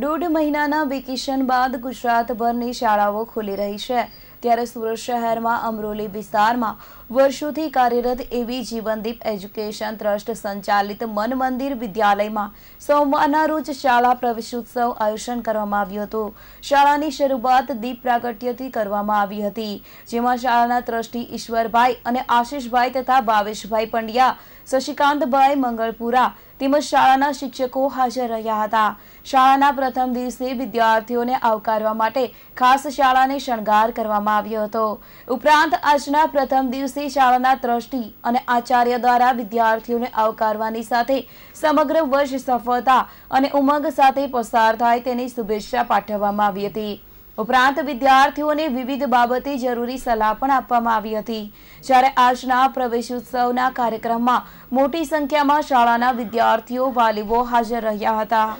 દોઢ મહિનાના વેકેશન બાદ ગુજરાતભરની શાળાઓ ખુલી રહી છે ત્યારે સુરત શહેરમાં અમરોલી વિસ્તારમાં વર્ષોથી કાર્યરત એવી જીવનદીપ એજ્યુકેશન ટ્રસ્ટ સંચાલિત મન મંદિર વિદ્યાલયમાં સોમવારના રોજ શાળા પ્રવેશોત્સવ આયોજન કરવામાં આવ્યું હતું શાળાની શરૂઆત દીપ પ્રાગટ્યથી કરવામાં આવી હતી જેમાં શાળાના ટ્રસ્ટી ઈશ્વરભાઈ અને આશીષભાઈ તથા ભાવેશભાઈ પંડ્યા શશિકાંતભાઈ મંગળપુરા તેમજ શાળાના શિક્ષકો હાજર રહ્યા હતા શાળાના પ્રથમ દિવસે વિદ્યાર્થીઓને આવકારવા માટે ખાસ શાળાને શણગાર કરવામાં આવ્યો હતો ઉપરાંત આજના પ્રથમ દિવસે શાળાના ટ્રસ્ટી અને આચાર્ય દ્વારા વિદ્યાર્થીઓને આવકારવાની સાથે સમગ્ર વર્ષ સફળતા અને ઉમંગ સાથે પસાર થાય તેની શુભેચ્છા પાઠવવામાં આવી હતી ઉપરાંત વિદ્યાર્થીઓને વિવિધ બાબતે જરૂરી સલાહ પણ આપવામાં આવી હતી જ્યારે આજના પ્રવેશોત્સવના કાર્યક્રમમાં મોટી સંખ્યામાં શાળાના વિદ્યાર્થીઓ વાલીઓ હાજર રહ્યા હતા